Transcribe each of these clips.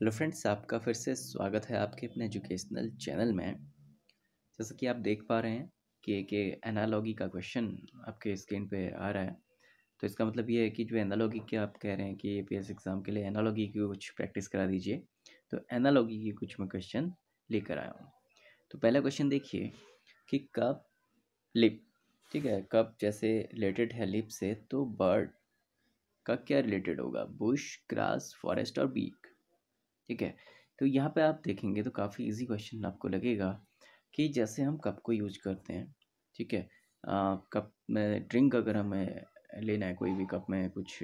Hello friends आपका फिर से स्वागत है आपके अपने एजुकेशनल चैनल में जैसा कि आप देख पा रहे हैं कि एक एनालॉगी का क्वेश्चन आपके स्क्रीन पे आ रहा है तो इसका मतलब ये है कि जो एनालॉगी के आप कह रहे हैं कि ए पी एग्ज़ाम के लिए एनालॉगी की कुछ प्रैक्टिस करा दीजिए तो एनालॉगी की कुछ मैं क्वेश्चन लेकर आया हूँ तो पहला क्वेश्चन देखिए कि कप लिप ठीक है कप जैसे रिलेटेड है लिप से तो बर्ड का क्या रिलेटेड होगा बुश ग्रास फॉरेस्ट और बीक ठीक है तो यहाँ पे आप देखेंगे तो काफ़ी इजी क्वेश्चन आपको लगेगा कि जैसे हम कप को यूज करते हैं ठीक है कप में ड्रिंक अगर हमें लेना है कोई भी कप में कुछ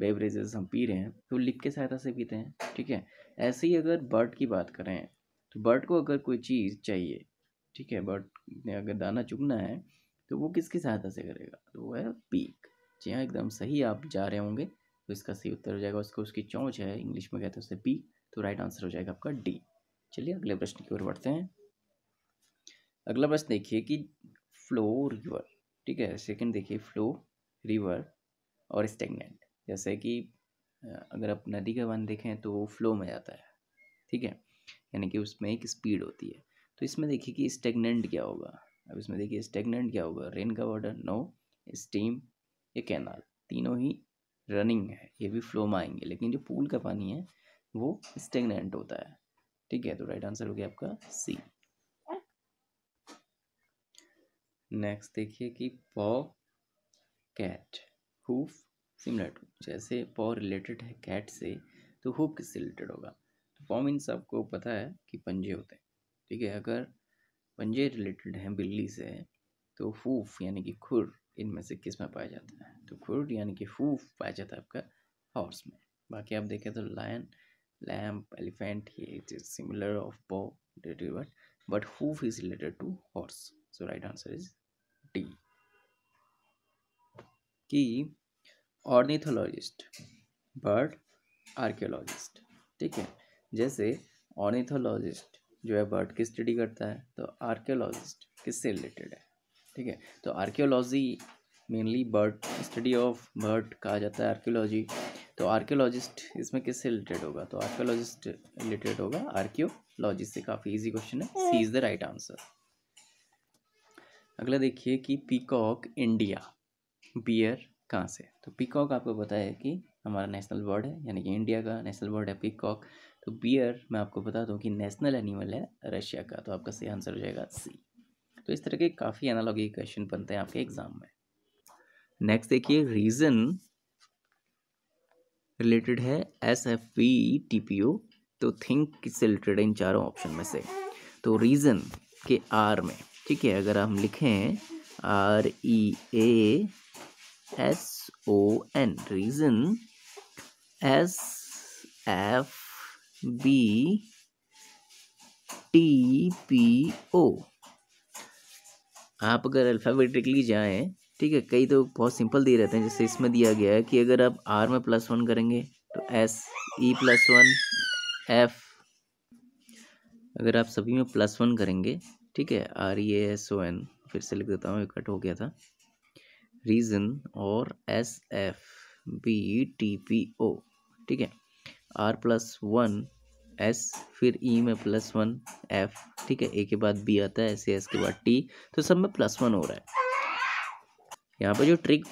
बेवरेजेस हम पी रहे हैं तो लिप के सहायता से पीते हैं ठीक है ऐसे ही अगर बर्ड की बात करें तो बर्ड को अगर कोई चीज़ चाहिए ठीक है बर्ड ने अगर दाना चुगना है तो वो किसकी सहायता से करेगा तो वो है पीक जी हाँ एकदम सही आप जा रहे होंगे तो इसका सही उत्तर हो जाएगा उसको उसकी चौंच है इंग्लिश में कहते हैं उसे पीक तो राइट आंसर हो जाएगा आपका डी चलिए अगले प्रश्न की ओर बढ़ते हैं अगला प्रश्न देखिए कि फ्लो रिवर ठीक है सेकंड देखिए फ्लो रिवर और स्टेगनेंट जैसे कि अगर आप नदी का बांध देखें तो वो फ्लो में जाता है ठीक है यानी कि उसमें एक स्पीड होती है तो इसमें देखिए कि स्टेगनेंट क्या होगा अब इसमें देखिए स्टेगनेंट क्या होगा रेन का वाटर नो स्टीम या कैनाल तीनों ही रनिंग है ये भी फ्लो में आएंगे लेकिन जो पूल का पानी है वो स्टेगनेंट होता है ठीक है तो राइट आंसर हो गया आपका सी नेक्स्ट देखिए कि पॉ कैट हुफ सिमिलर टू जैसे पॉ रिलेटेड है कैट से तो हुफ किससे रिलेटेड होगा तो पॉ मीन्स आपको पता है कि पंजे होते हैं ठीक है अगर पंजे रिलेटेड हैं बिल्ली से तो फूफ यानी कि खुर इनमें से किस में पाया जाता है तो खुर यानी कि फूफ पाया जाता है आपका हॉर्स में बाकी आप देखें तो lion lamb elephant it is similar of bow retriever but hoof is related to horse so right answer is d key ornithologist, bird archaeologist. ठीक है जैसे ऑर्निथोलॉजिस्ट जो है बर्ड की स्टडी करता है तो आर्कियोलॉजिस्ट किससे रिलेटेड है ठीक है तो archaeology mainly bird study of bird कहा जाता है आर्कियोलॉजी तो आर्कियोलॉजिस्ट इसमें किससे रिलेटेड होगा तो आर्कियोलॉजिस्ट रिलेटेड होगा आर्कियोलॉजिस्ट से काफ़ी इजी क्वेश्चन है C is the right answer अगला देखिए कि पीकॉक इंडिया बियर कहाँ से तो पीकॉक आपको पता है कि हमारा नेशनल बर्ड है यानी कि इंडिया का नेशनल बर्ड है पीकॉक तो बियर मैं आपको बता दूँ कि नेशनल एनिमल है रशिया का तो आपका सही आंसर हो जाएगा सी तो इस तरह के काफ़ी एनालॉगी क्वेश्चन बनते हैं आपके एग्जाम में नेक्स्ट देखिए रीज़न रिलेटेड है S F P T P O तो थिंक किससे रिलेटेड है इन चारों ऑप्शन में से तो रीज़न के आर में ठीक है अगर हम लिखें R E A S O N reason S F B T P O आप अगर अल्फ़ाबेटिकली जाएं ठीक है कई तो बहुत सिंपल दिए रहते हैं जैसे इसमें दिया गया है कि अगर आप आर में प्लस वन करेंगे तो S E plus one F अगर आप सभी में प्लस वन करेंगे ठीक है R E S O N फिर से लिख देता हूँ कट हो गया था रीज़न और S F B T P O ठीक है आर प्लस वन एस फिर ई e में प्लस वन एफ ठीक है ए के बाद बी आता है एस एस के बाद टी तो सब में प्लस वन हो रहा है यहाँ पर जो ट्रिक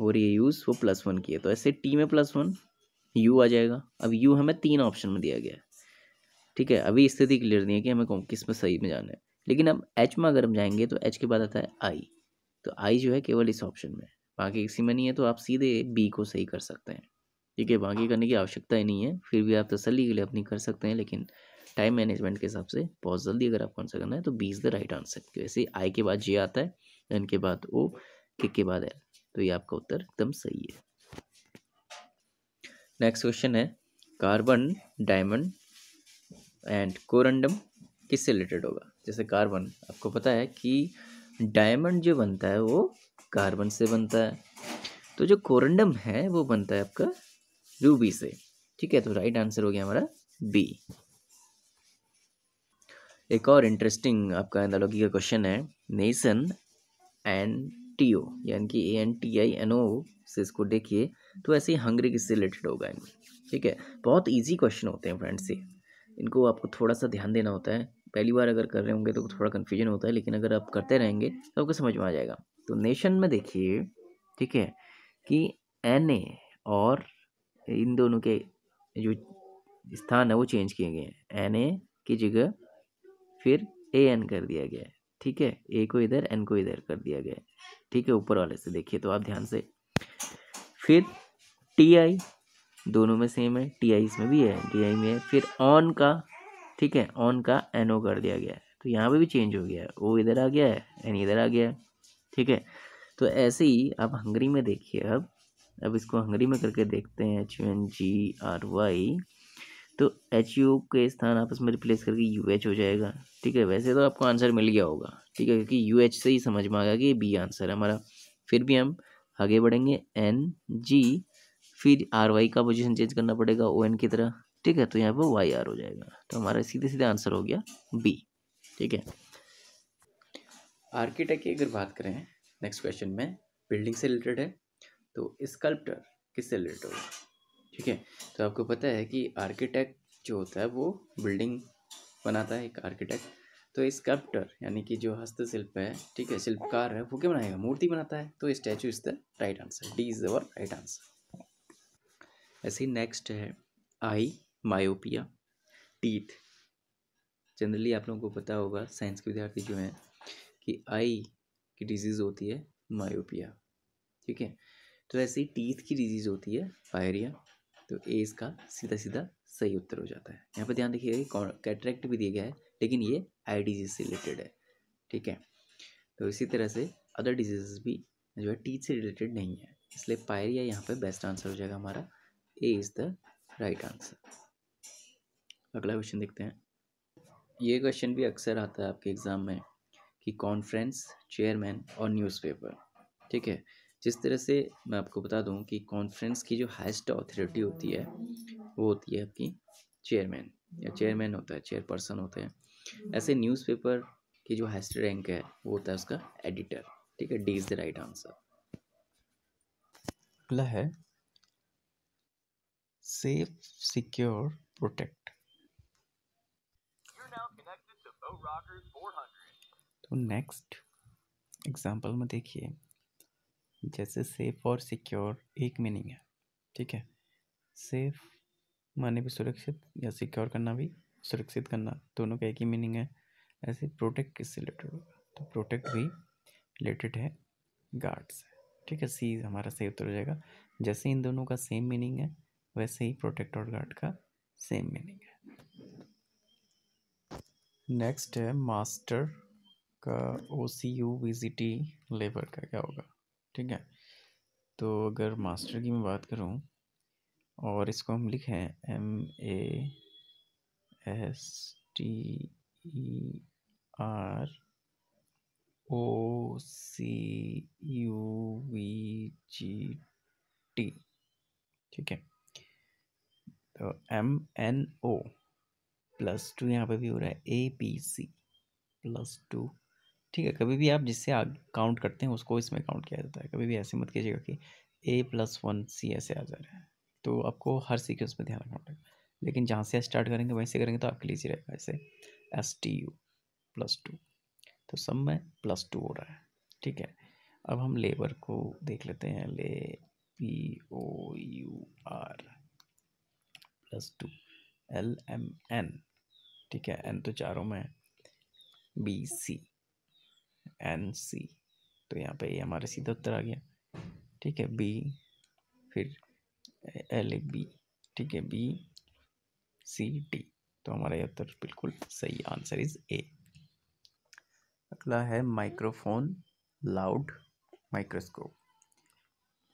हो रही है यूज़ वो प्लस वन की है तो ऐसे टी में प्लस वन यू आ जाएगा अब यू हमें तीन ऑप्शन में दिया गया है ठीक है अभी स्थिति क्लियर नहीं है कि हमें कौन किस में सही में जाना है लेकिन अब एच में अगर हम जाएंगे तो एच के बाद आता है आई तो आई जो है केवल इस ऑप्शन में बाकी किसी में नहीं है तो आप सीधे बी को सही कर सकते हैं ठीक है बाकी करने की आवश्यकता ही नहीं है फिर भी आप तसली के लिए अपनी कर सकते हैं लेकिन टाइम मैनेजमेंट के हिसाब से बहुत जल्दी अगर कौन सा करना है तो B is the right answer वैसे आई के बाद जे आता है एन के बाद ओ के के बाद एल तो ये आपका उत्तर एकदम सही है नेक्स्ट क्वेश्चन है कार्बन डायमंड एंड कोरंडम किससे रिलेटेड होगा जैसे कार्बन आपको पता है कि डायमंड जो बनता है वो कार्बन से बनता है तो जो कोरंडम है वो बनता है आपका रूबी से ठीक है तो राइट आंसर हो गया हमारा बी एक और इंटरेस्टिंग आपका एनालॉजी का क्वेश्चन है नेसन एंड टी ओ यानी कि A N T I N O से इसको देखिए तो ऐसे ही हंग्री किससे रिलेटेड होगा इनमें ठीक है बहुत ईजी क्वेश्चन होते हैं फ्रेंड्स ये इनको आपको थोड़ा सा ध्यान देना होता है पहली बार अगर कर रहे होंगे तो थोड़ा कन्फ्यूजन होता है लेकिन अगर आप करते रहेंगे तो आपको समझ में आ जाएगा तो नेशन में देखिए ठीक है कि एन ए और इन दोनों के जो स्थान है वो चेंज किए गए हैं एन ए की जगह फिर ए एन कर दिया गया है ठीक है ए को इधर एन को इधर कर दिया गया ठीक है ऊपर वाले से देखिए तो आप ध्यान से फिर टी आई दोनों में सेम है टी आई इसमें भी है टी आई में है फिर ऑन का ठीक है ऑन का एन ओ कर दिया गया है तो यहाँ पे भी चेंज हो गया है ओ इधर आ गया है एन इधर आ गया है ठीक है तो ऐसे ही आप हंगरी में देखिए अब अब इसको हंगरी में करके देखते हैं H U N G R Y तो एच यू के स्थान आपस में रिप्लेस करके यू एच हो जाएगा ठीक है वैसे तो आपको आंसर मिल गया होगा ठीक है क्योंकि यू एच से ही समझ में आ गया कि बी आंसर है हमारा फिर भी हम आगे बढ़ेंगे एन जी फिर आर वाई का पोजिशन चेंज करना पड़ेगा ओ एन की तरह ठीक है तो यहाँ पर वाई आर हो जाएगा तो हमारा सीधे सीधे आंसर हो गया बी ठीक है आर्किटेक्ट की अगर बात करें नेक्स्ट क्वेश्चन में बिल्डिंग से रिलेटेड है तो स्कल्प्टर किससे रिलेटेड होगा ठीक है तो आपको पता है कि आर्किटेक्ट जो होता है वो बिल्डिंग बनाता है एक आर्किटेक्ट तो स्कल्प्टर यानी कि जो हस्तशिल्प है ठीक है शिल्पकार है वो क्या बनाएगा मूर्ति बनाता है तो statue is the right answer D is our right answer ऐसे ही नेक्स्ट है आई मायोपिया टीथ जनरली आप लोगों को पता होगा साइंस के विद्यार्थी जो हैं कि आई की डिजीज़ होती है मायोपिया ठीक है तो ऐसे ही टीथ की डिजीज़ होती है फायरिया तो ए इसका सीधा सीधा सही उत्तर हो जाता है यहाँ पर ध्यान देखिएगा कि कैटरेक्ट भी दिया गया है लेकिन ये आई डिजीज से रिलेटेड है ठीक है तो इसी तरह से अदर डिजीज भी जो है टीथ से रिलेटेड नहीं है इसलिए पायरिया यहाँ पर बेस्ट आंसर हो जाएगा हमारा A is the right answer अगला क्वेश्चन देखते हैं ये क्वेश्चन भी अक्सर आता है आपके एग्ज़ाम में कि कॉन्फ्रेंस चेयरमैन और न्यूज़पेपर ठीक है जिस तरह से मैं आपको बता दूं कि कॉन्फ्रेंस की जो हाइस्ट अथॉरिटी होती है वो होती है आपकी चेयरमैन या चेयरमैन होता है चेयरपर्सन होते हैं ऐसे न्यूज़पेपर की जो हाइस्ट रैंक है वो होता है उसका एडिटर ठीक है D is the right answer अगला है सेफ सिक्योर प्रोटेक्ट तो नेक्स्ट एग्जांपल में देखिए जैसे सेफ और सिक्योर एक मीनिंग है ठीक है सेफ माने भी सुरक्षित या सिक्योर करना भी सुरक्षित करना दोनों का एक ही मीनिंग है ऐसे प्रोटेक्ट किससे रिलेटेड होगा तो प्रोटेक्ट भी रिलेटेड है गार्ड से ठीक है सी हमारा सेफ तो हो जाएगा जैसे इन दोनों का सेम मीनिंग है वैसे ही प्रोटेक्ट और गार्ड का सेम मीनिंग है नेक्स्ट है मास्टर का O C U V C T labour का क्या होगा ठीक है तो अगर मास्टर की मैं बात करूँ और इसको हम लिखें M A S T E R O C U V G T ठीक है तो M N O plus two यहाँ पे भी हो रहा है A P C plus two ठीक है कभी भी आप जिससे काउंट करते हैं उसको इसमें काउंट किया जाता है कभी भी ऐसे मत कीजिएगा कि ए प्लस वन सी ऐसे आ जा रहा है तो आपको हर सीक्वेंस में ध्यान रखना पड़ेगा लेकिन जहाँ से स्टार्ट करेंगे वहीं से करेंगे तो आपके लिए इजी रहेगा ऐसे S T U plus two तो सब में प्लस टू हो रहा है ठीक है अब हम लेबर को देख लेते हैं ले P O U R plus two L M N ठीक है एन तो चारों में बी सी एन सी तो यहाँ पे ये हमारा सीधा उत्तर आ गया ठीक है बी फिर एल बी ठीक है बी सी डी तो हमारा ये उत्तर बिल्कुल सही आंसर इज ए अगला है माइक्रोफोन लाउड माइक्रोस्कोप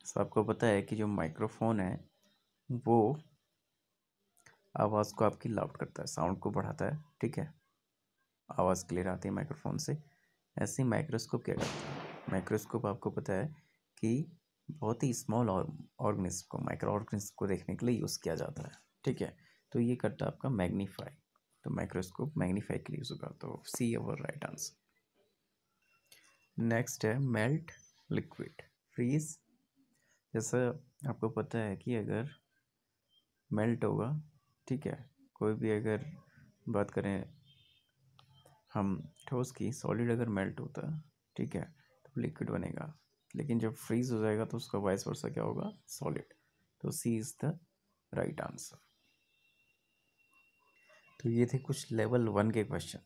सबको आपको पता है कि जो माइक्रोफोन है वो आवाज़ को आपकी लाउड करता है साउंड को बढ़ाता है ठीक है आवाज़ क्लियर आती है माइक्रोफोन से ऐसे ही माइक्रोस्कोप क्या करता है माइक्रोस्कोप आपको पता है कि बहुत ही स्मॉल ऑर्गेनिज्म को माइक्रो ऑर्गेनिज्म को देखने के लिए यूज़ किया जाता है ठीक है तो ये करता है आपका मैग्नीफाई तो माइक्रोस्कोप मैग्नीफाई के लिए यूज़ होगा तो C our right answer next है मेल्ट लिक्विड फ्रीज जैसा आपको पता है कि अगर मेल्ट होगा ठीक है कोई भी अगर बात करें हम ठोस की सॉलिड अगर मेल्ट होता है ठीक है तो लिक्विड बनेगा लेकिन जब फ्रीज हो जाएगा तो उसका वाइस वर्षा क्या होगा सॉलिड तो C is the right answer तो ये थे कुछ लेवल वन के क्वेश्चन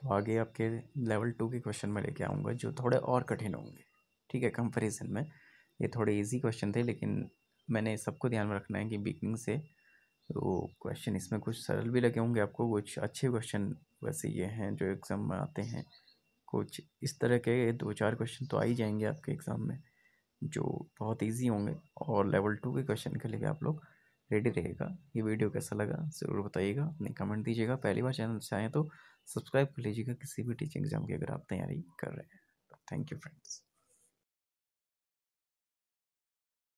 तो आगे आपके लेवल टू के क्वेश्चन में लेके आऊँगा जो थोड़े और कठिन होंगे ठीक है कंपेरिजन में ये थोड़े इजी क्वेश्चन थे लेकिन मैंने सबको ध्यान में रखना है कि बिगनिंग से तो क्वेश्चन इसमें कुछ सरल भी लगे होंगे आपको कुछ अच्छे क्वेश्चन वैसे ये हैं जो एग्ज़ाम में आते हैं कुछ इस तरह के दो चार क्वेश्चन तो आ ही जाएंगे आपके एग्ज़ाम में जो बहुत इजी होंगे और लेवल टू के क्वेश्चन के लिए आप लोग रेडी रहेगा ये वीडियो कैसा लगा ज़रूर बताइएगा अपने कमेंट दीजिएगा पहली बार चैनल से आएँ तो सब्सक्राइब कर लीजिएगा किसी भी टीचिंग एग्ज़ाम की अगर आप तैयारी कर रहे हैं थैंक यू फ्रेंड्स